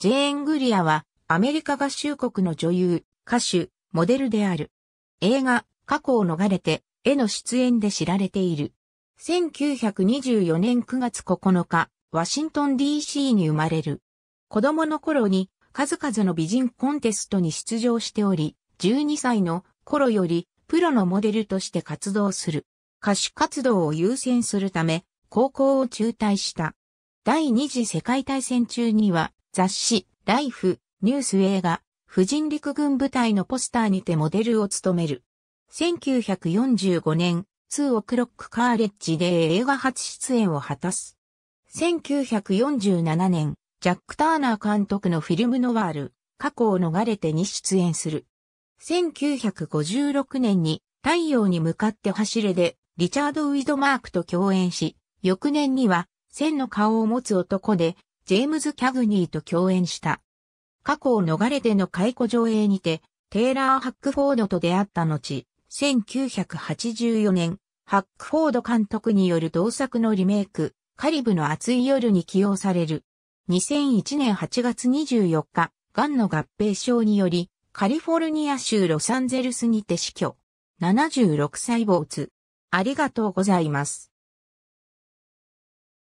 ジェーン・グリアは、アメリカ合衆国の女優、歌手、モデルである。映画、過去を逃れて、への出演で知られている。1924年9月9日、ワシントン DC に生まれる。子供の頃に、数々の美人コンテストに出場しており、12歳の頃より、プロのモデルとして活動する。歌手活動を優先するため、高校を中退した。第二次世界大戦中には、雑誌、ライフ、ニュース映画、婦人陸軍部隊のポスターにてモデルを務める。1945年、2オクロックカーレッジで映画初出演を果たす。1947年、ジャック・ターナー監督のフィルムノワール、過去を逃れてに出演する。1956年に太陽に向かって走れでリチャード・ウィドマークと共演し、翌年には、千の顔を持つ男でジェームズ・キャグニーと共演した。過去を逃れての解雇上映にて、テイラー・ハックフォードと出会った後、1984年、ハックフォード監督による同作のリメイク、カリブの熱い夜に起用される。2001年8月24日、ガンの合併症により、カリフォルニア州ロサンゼルスにて死去。76歳没。ありがとうございます。